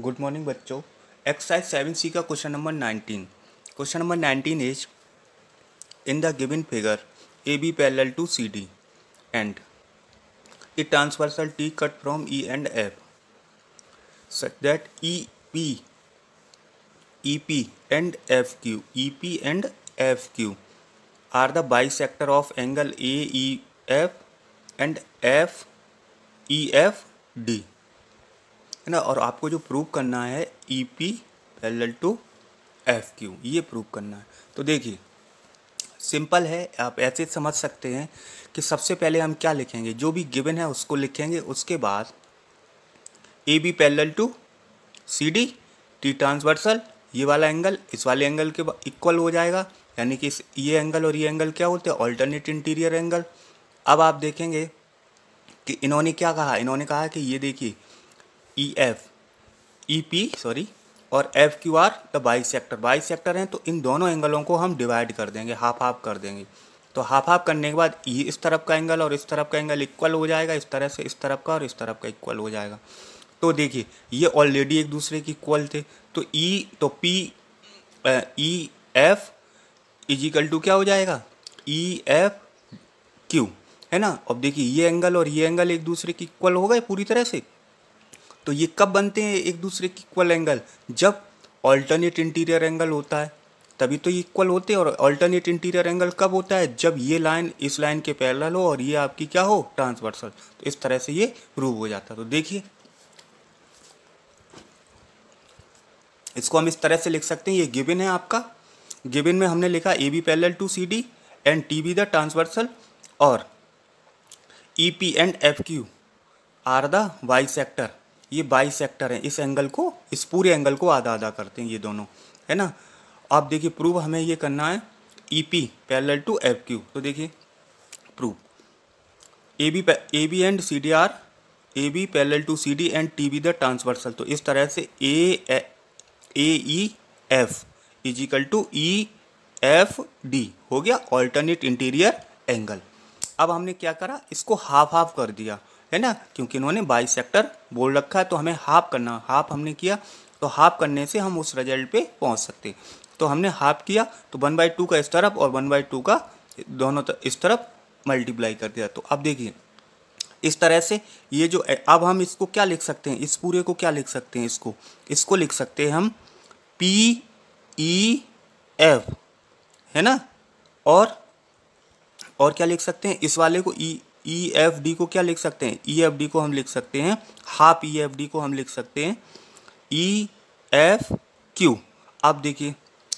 good morning बच्चों exercise seven C का question number nineteen question number nineteen is in the given figure A B parallel to C D and A transversal T cut from E and F such that E P E P and F Q E P and F Q are the bisector of angle A E F and F E F D है ना और आपको जो prove करना है E P L to F Q ये prove करना है तो देखिए सिंपल है आप ऐसे समझ सकते हैं कि सबसे पहले हम क्या लिखेंगे जो भी गिवन है उसको लिखेंगे उसके बाद A B parallel to C D T transversal ये वाला एंगल इस वाले एंगल के इक्वल हो जाएगा यानी कि इस ये एंगल और ये एंगल क्या होते हैं ऑल्टरनेट इंटीरियर एंगल अब आप देखेंगे कि इन्होंने क्या कहा इन्होंने कहा कि ये देखिए E F E P sorry और F Q are the bisector bisector हैं तो इन दोनों एंगलों को हम डिवाइड कर देंगे हाफ हाफ कर देंगे तो हाफ हाफ करने के बाद ई e इस तरफ का एंगल और इस तरफ का एंगल इक्वल हो जाएगा इस तरह से इस तरफ का और इस तरफ का इक्वल हो जाएगा तो देखिए ये ऑलरेडी एक दूसरे के इक्वल थे तो ई e, तो P E F is equal to क्या हो जाएगा ई एफ क्यू है ना अब देखिए ये एंगल और ये एंगल एक दूसरे के इक्वल हो गए पूरी तरह से तो ये कब बनते हैं एक दूसरे के इक्वल एंगल जब ऑल्टरनेट इंटीरियर एंगल होता है तभी तो इक्वल होते हैं और ऑल्टरनेट इंटीरियर एंगल कब होता है जब ये लाइन इस लाइन के पैरेलल हो और ये आपकी क्या हो ट्रांसवर्सल तो इस तरह से ये प्रूव हो जाता है तो देखिए इसको हम इस तरह से लिख सकते हैं ये गिबिन है आपका गिबिन में हमने लिखा A B parallel to C D and T B the transversal और E P and F Q are the bisector ये बाई सेक्टर है इस एंगल को इस पूरे एंगल को आधा आधा करते हैं ये दोनों है ना आप देखिए प्रूव हमें ये करना है E P parallel to F Q तो देखिए prove A B A B and C D are A B parallel to C D and T B the transversal तो इस तरह से A A E F is equal to E F D हो गया alternate interior angle अब हमने क्या करा इसको हाफ हाफ कर दिया है ना क्योंकि इन्होंने बाईस सेक्टर बोल रखा है तो हमें हाफ करना हाफ हमने किया तो हाफ करने से हम उस रिजल्ट पे पहुंच सकते तो हमने हाफ किया तो वन बाई टू का इस तरफ और वन बाई टू का दोनों तर, इस तरफ मल्टीप्लाई कर दिया तो अब देखिए इस तरह से ये जो अब हम इसको क्या लिख सकते हैं इस पूरे को क्या लिख सकते हैं इसको इसको लिख सकते हैं हम पी ई एफ है ना और और क्या लिख सकते हैं इस वाले को E e, E F D को क्या लिख सकते हैं ई एफ डी को हम लिख सकते हैं हाफ ई एफ डी को हम लिख सकते हैं ई एफ क्यू अब देखिए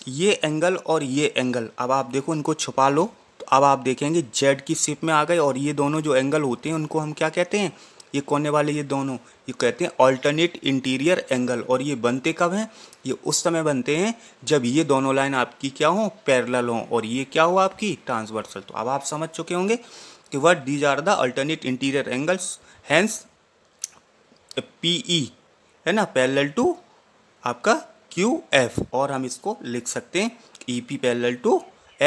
ये एंगल और ये एंगल अब आप देखो इनको छुपा लो तो अब आप देखेंगे जेड की सिप में आ गए और ये दोनों जो एंगल होते हैं उनको हम क्या कहते हैं ये कोने वाले ये दोनों ये कहते हैं ऑल्टरनेट इंटीरियर एंगल और ये बनते कब हैं ये उस समय बनते हैं जब ये दोनों लाइन आपकी क्या हो पैरल हों और ये क्या हो आपकी ट्रांसवर्सल तो अब आप समझ चुके होंगे keyword these are the alternate interior angles hence P E है ना पैरेलल टू आपका क्यू एफ और हम इसको लिख सकते हैं E P parallel to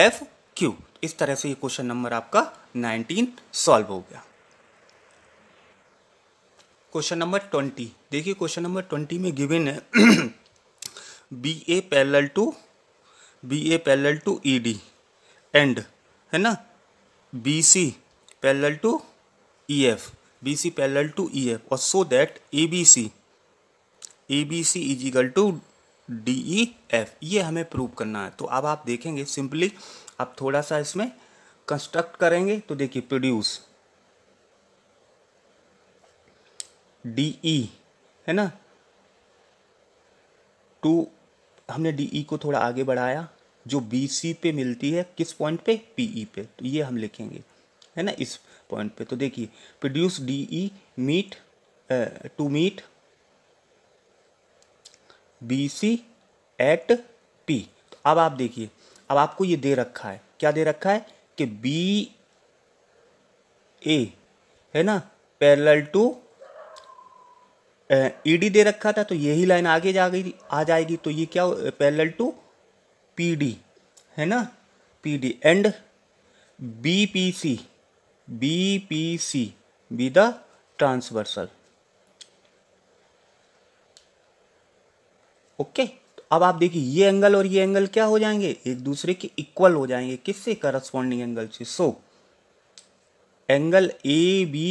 F Q इस तरह से ये क्वेश्चन नंबर आपका नाइनटीन सॉल्व हो गया क्वेश्चन नंबर ट्वेंटी देखिए क्वेश्चन नंबर ट्वेंटी में गिवन है B A parallel to B A parallel to E D and है ना B C parallel to E F B C parallel to E e F और so that A B C A B C is equal to D E F ये हमें prove करना है तो अब आप देखेंगे सिंपली आप थोड़ा सा इसमें कंस्ट्रक्ट करेंगे तो देखिए प्रोड्यूस डी ई है ना टू हमने डी ई e को थोड़ा आगे बढ़ाया जो बी सी पे मिलती है किस पॉइंट पे पी ई e पे तो ये हम लिखेंगे है ना इस पॉइंट पे तो देखिए produce D E meet to meet B C at P तो अब आप देखिए अब आपको ये दे रखा है क्या दे रखा है कि बी ए है ना पैरेलल टू डी दे रखा था तो यही लाइन आगे जा गई आ जाएगी तो ये क्या पैरेलल टू पी डी है ना P D and B P C B P C B okay transversal तो अब आप देखिए ये एंगल और ये एंगल क्या हो जाएंगे एक दूसरे के इक्वल हो जाएंगे किससे करस्पॉन्डिंग एंगल से so angle A B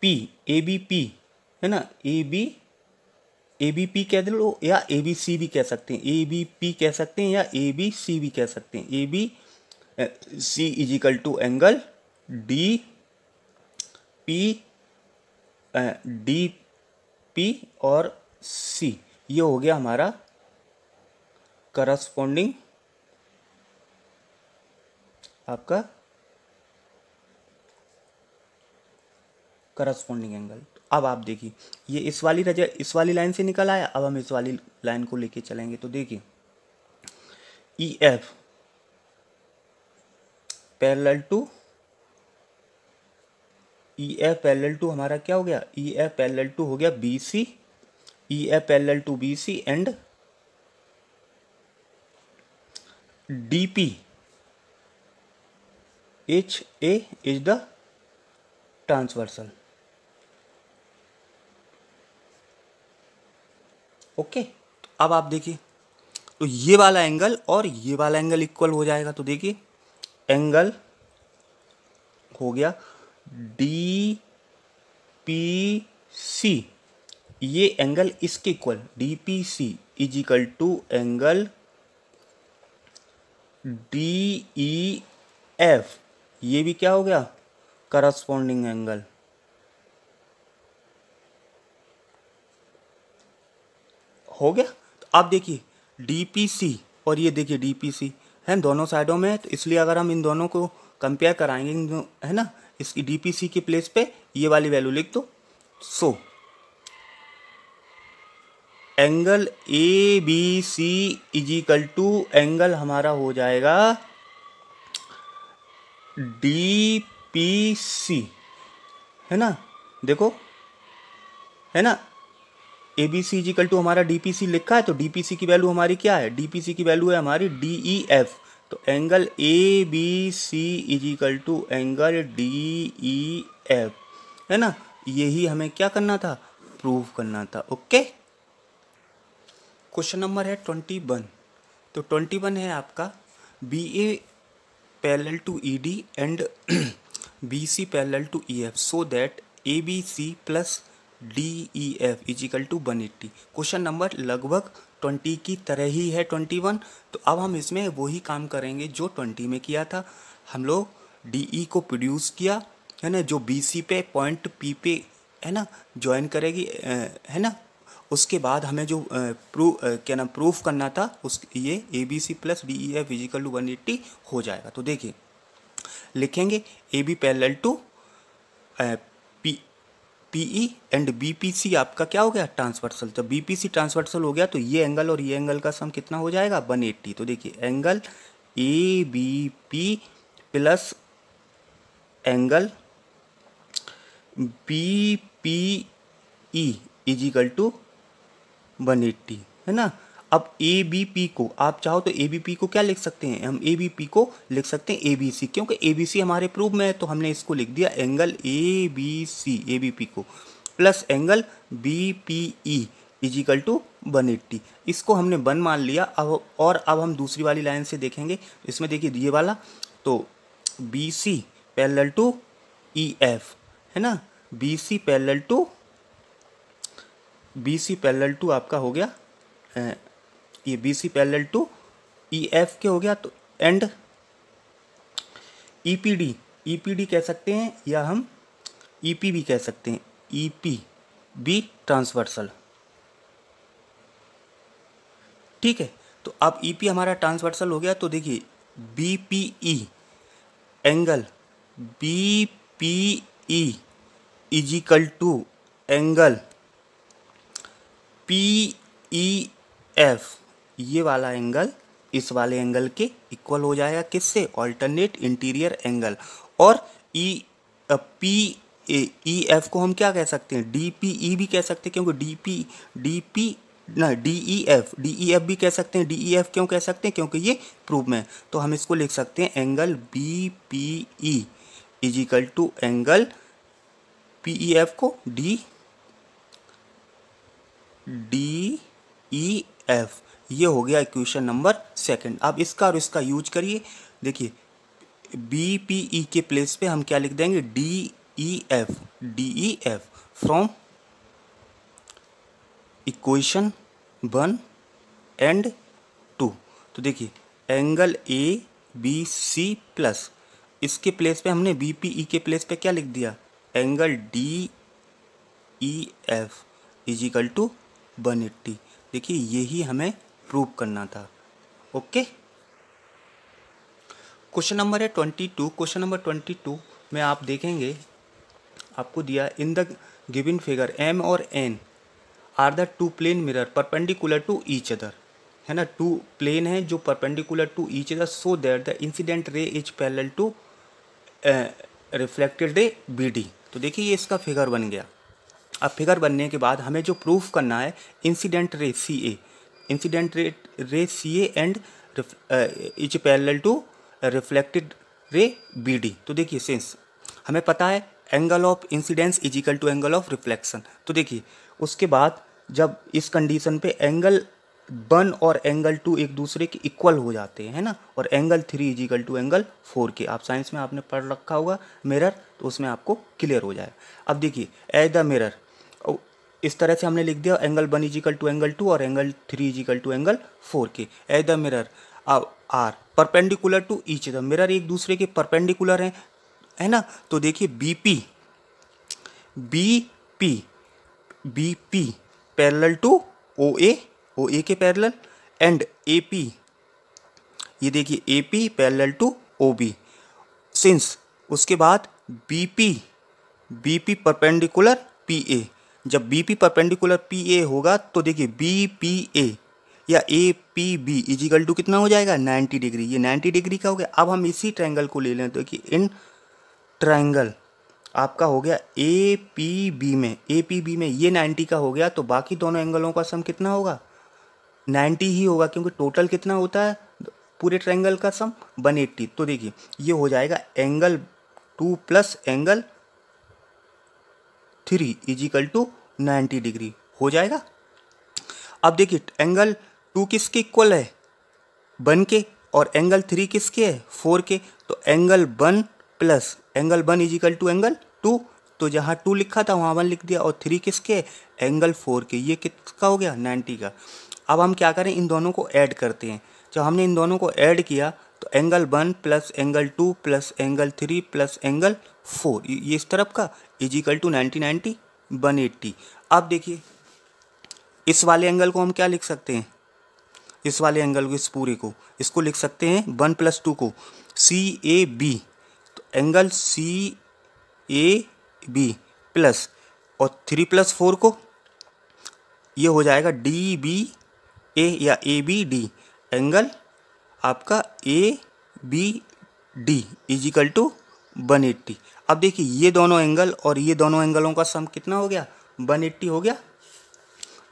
P A B P है ना A B A B P कह लो या ए बी सी भी कह सकते हैं ए बी पी कह सकते हैं या ए बी सी भी कह सकते हैं A B C is equal to angle D P D P और सी ये हो गया हमारा करस्पोंडिंग आपका करस्पोंडिंग एंगल अब आप देखिए ये इस वाली रजा इस वाली लाइन से निकल आया अब हम इस वाली लाइन को लेके चलेंगे तो देखिए E F parallel to E F L L to हमारा क्या हो गया E F L L to हो गया B C E F L L to B C and D P H A is the transversal okay अब आप देखिए तो ये वाला एंगल और ये वाला एंगल इक्वल हो जाएगा तो देखिए एंगल हो गया डी पी सी ये एंगल इसके equal D P C is equal to angle D E F ये भी क्या हो गया करस्पॉन्डिंग एंगल हो गया तो आप देखिए डी पी सी और ये देखिए डी पी सी है दोनों साइडों में तो इसलिए अगर हम इन दोनों को कंपेयर कराएंगे है ना इसकी डीपीसी के प्लेस पे ये वाली वैल्यू लिख दो so angle A B C is equal to angle हमारा हो जाएगा डी पी सी है ना देखो है ना A B C is equal to हमारा डी पी सी लिखा है तो डी पी सी की वैल्यू हमारी क्या है डी पी सी की वैल्यू है हमारी डी ई एफ तो angle A B C is equal to angle D E F है ना यही हमें क्या करना था प्रूव करना था ओके क्वेश्चन नंबर है ट्वेंटी वन तो ट्वेंटी वन है आपका B A parallel to E D and B C parallel to E F so that A B C plus D E F is equal to one eighty question number लगभग twenty की तरह ही है twenty one तो अब हम इसमें वही काम करेंगे जो ट्वेंटी में किया था हम लोग डी ई e को प्रोड्यूस किया है ना जो बी सी पे पॉइंट पी पे है ना ज्वाइन करेगी है ना उसके बाद हमें जो प्रू क्या नाम प्रूफ करना था उस ये A B C plus D E है फिजिकल टू वन एट्टी हो जाएगा तो देखिए लिखेंगे A B parallel to P E and B P C आपका क्या हो गया ट्रांसवर्सल जब बीपीसी ट्रांसवर्सल हो गया तो ये एंगल और ये एंगल का सम कितना हो जाएगा 180 तो देखिए angle A B P plus angle B P E is equal to one eighty है ना अब ए बी पी को आप चाहो तो ए बी पी को क्या लिख सकते हैं हम ए बी पी को लिख सकते हैं ए बी सी क्योंकि ए बी सी हमारे प्रूफ में है तो हमने इसको लिख दिया angle A B C A B P को plus angle B P E is equal to one eighty इसको हमने वन मान लिया अब और अब हम दूसरी वाली लाइन से देखेंगे इसमें देखिए ये वाला तो B C parallel to E F है ना B C parallel to B C parallel to आपका हो गया ये B C parallel to E F के हो गया तो and E P D E P D कह सकते हैं या हम ई e पी भी कह सकते हैं ई पी बी ट्रांसवर्सल ठीक है तो अब ई e पी हमारा ट्रांसवर्सल हो गया तो देखिए B P E angle B P E is equal to angle P E F ये वाला एंगल इस वाले एंगल के इक्वल हो जाएगा किससे ऑल्टरनेट इंटीरियर एंगल और ई पी ई एफ को हम क्या कह सकते हैं डी पी ई भी कह सकते हैं क्योंकि डी पी डी पी ना D E F D E F भी कह सकते हैं डी ई एफ क्यों कह सकते हैं क्योंकि ये प्रूफ में तो हम इसको लिख सकते हैं angle B P E is equal to angle P E F को डी डी ई एफ ये हो गया इक्वेशन नंबर सेकंड अब इसका और इसका यूज करिए देखिए बी पी ई के प्लेस पे हम क्या लिख देंगे D E F D E F from equation one and two तो देखिए angle A B C plus इसके प्लेस पे हमने बी पी ई के प्लेस पे क्या लिख दिया angle D E F is equal to one eighty देखिए यही हमें प्रूव करना था ओके क्वेश्चन नंबर है twenty two question number twenty two में आप देखेंगे आपको दिया in the given figure M और N are the two plane mirror perpendicular to each other है ना टू प्लेन है जो perpendicular to each other so that the incident ray is parallel to reflected ray B D तो देखिए ये इसका figure बन गया अब फिगर बनने के बाद हमें जो प्रूफ करना है incident ray C A incident ray C A and is parallel to reflected ray B D तो देखिए सेंस हमें पता है angle of incidence is equal to angle of reflection तो देखिए उसके बाद जब इस कंडीशन पे एंगल वन और एंगल टू एक दूसरे के इक्वल हो जाते हैं ना और angle three is equal to angle four के आप साइंस में आपने पढ़ रखा होगा मिरर तो उसमें आपको क्लियर हो जाए अब देखिए एज द मिरर इस तरह से हमने लिख दिया angle one is equal to angle two और angle three is equal to angle four के ए द मिरर अब are perpendicular to each the mirror एक दूसरे के परपेंडिकुलर हैं है ना तो देखिए B P B P B P parallel to O A O A के पैरल एंड ए पी ये देखिए A P parallel to O B since उसके बाद B P B P perpendicular P A जब B P perpendicular P A होगा तो देखिए B P A या A P B is equal to कितना हो जाएगा 90 डिग्री ये 90 डिग्री का हो गया अब हम इसी ट्रायंगल को ले लें तो कि इन ट्रायंगल आपका हो गया ए पी बी में ए पी बी में ये 90 का हो गया तो बाकी दोनों एंगलों का सम कितना होगा 90 ही होगा क्योंकि टोटल कितना होता है पूरे ट्रायंगल का सम 180 तो देखिए ये हो जाएगा angle two plus angle three is equal to ninety degree हो जाएगा अब देखिए एंगल टू किसके इक्वल है वन के और एंगल थ्री किसके है फोर के तो angle one plus angle one is equal to angle two तो जहाँ टू लिखा था वहाँ वन लिख दिया और थ्री किसके है एंगल फोर के ये किसका हो गया नाइन्टी का अब हम क्या करें इन दोनों को ऐड करते हैं जब हमने इन दोनों को ऐड किया angle one plus angle two plus angle three plus angle four ये इस तरफ का is equal to ninety ninety one eighty अब देखिए इस वाले एंगल को हम क्या लिख सकते हैं इस वाले एंगल को इस पूरे को इसको लिख सकते हैं वन प्लस टू को सी ए बी तो angle C A B plus और थ्री प्लस फोर को ये हो जाएगा डी बी ए या ए बी डी एंगल आपका A B D is equal to one eighty अब देखिए ये दोनों एंगल और ये दोनों एंगलों का सम कितना हो गया वन एट्टी हो गया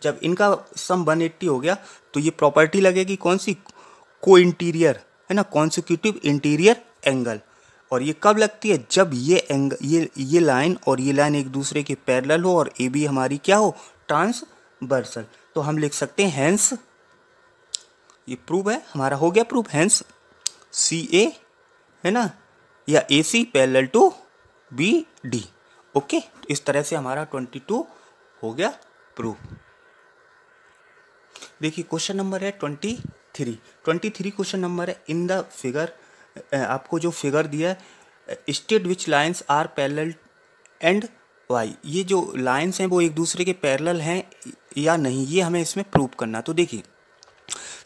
जब इनका सम वन एट्टी हो गया तो ये प्रॉपर्टी लगेगी कौन सी को इंटीरियर है ना कॉन्सिक्यूटिव इंटीरियर एंगल और ये कब लगती है जब ये एंग ये ये लाइन और ये लाइन एक दूसरे के पैरेलल हो और ए बी हमारी क्या हो ट्रांसवर्सल तो हम लिख सकते हैं हैंस ये प्रूव है हमारा हो गया प्रूफ हैंस सी ए है ना या A C parallel to B D okay इस तरह से हमारा ट्वेंटी टू हो गया प्रूफ देखिए क्वेश्चन नंबर है twenty three twenty three question number है इन द फिगर आपको जो फिगर दिया है state which lines are parallel and why ये जो लाइन्स हैं वो एक दूसरे के पैरल हैं या नहीं ये हमें इसमें प्रूव करना तो देखिए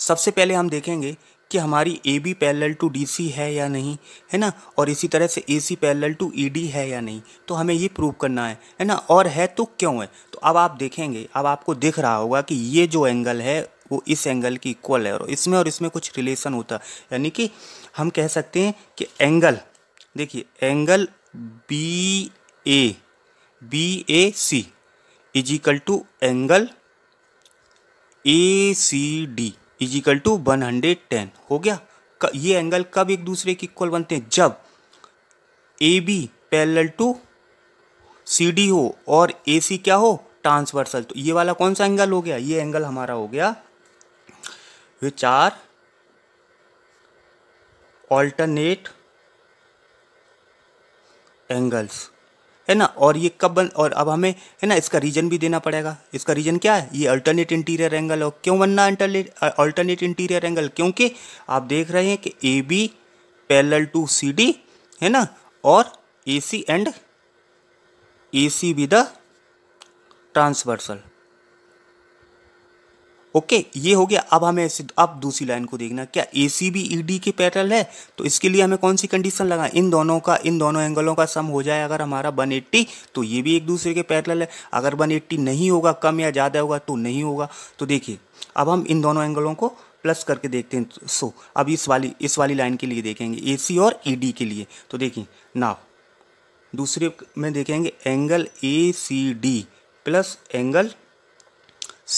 सबसे पहले हम देखेंगे कि हमारी A B parallel to D C है या नहीं है ना और इसी तरह से A C parallel to E D है या नहीं तो हमें ये प्रूव करना है है ना और है तो क्यों है तो अब आप देखेंगे अब आपको दिख रहा होगा कि ये जो एंगल है वो इस एंगल की इक्वल है और इसमें और इसमें कुछ रिलेशन होता है यानी कि हम कह सकते हैं कि एंगल देखिए angle B A B A C is equal to angle A C D equal to one hundred ten हो गया ये एंगल कब एक दूसरे के इक्वल बनते हैं जब A B parallel to C D हो और ए सी क्या हो ट्रांसवर्सल तो ये वाला कौन सा एंगल हो गया ये एंगल हमारा हो गया ये चार ऑल्टरनेट एंगल्स है ना और ये कब बन और अब हमें है ना इसका रीजन भी देना पड़ेगा इसका रीजन क्या है ये अल्टरनेट इंटीरियर एंगल और क्यों बनना अल्टरनेट इंटीरियर एंगल क्योंकि आप देख रहे हैं कि A B parallel to C D है ना और A C and A C with transversal okay ये हो गया अब हमें अब दूसरी लाइन को देखना क्या A C B E D के पैरल है तो इसके लिए हमें कौन सी कंडीशन लगा इन दोनों का इन दोनों एंगलों का सम हो जाए अगर हमारा 180 तो ये भी एक दूसरे के पैरल है अगर 180 नहीं होगा कम या ज़्यादा होगा तो नहीं होगा तो देखिए अब हम इन दोनों एंगलों को प्लस करके देखते हैं सो अब इस वाली इस वाली लाइन के लिए देखेंगे ए सी और ई डी के लिए तो देखिए ना दूसरे में देखेंगे angle A C D plus angle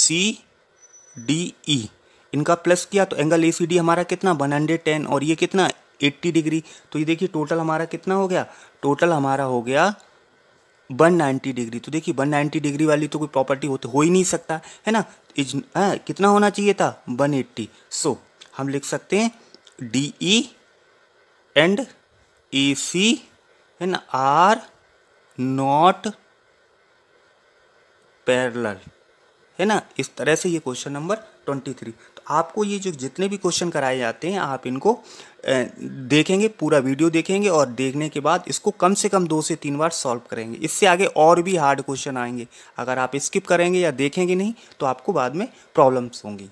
C D E e, इनका प्लस किया तो एंगल ए सी डी हमारा कितना वन हंड्रेड टेन और ये कितना एट्टी डिग्री तो ये देखिए टोटल हमारा कितना हो गया टोटल हमारा हो गया वन नाइन्टी डिग्री तो देखिए वन नाइन्टी डिग्री वाली तो कोई प्रॉपर्टी होती हो ही नहीं सकता है ना इज आ, हाँ, कितना होना चाहिए था वन एट्टी सो हम लिख सकते हैं डी ई एंड ए सी है ना आर नॉट पैरल है ना इस तरह से ये क्वेश्चन नंबर ट्वेंटी थ्री तो आपको ये जो जितने भी क्वेश्चन कराए जाते हैं आप इनको देखेंगे पूरा वीडियो देखेंगे और देखने के बाद इसको कम से कम दो से तीन बार सॉल्व करेंगे इससे आगे और भी हार्ड क्वेश्चन आएंगे अगर आप स्किप करेंगे या देखेंगे नहीं तो आपको बाद में प्रॉब्लम्स होंगी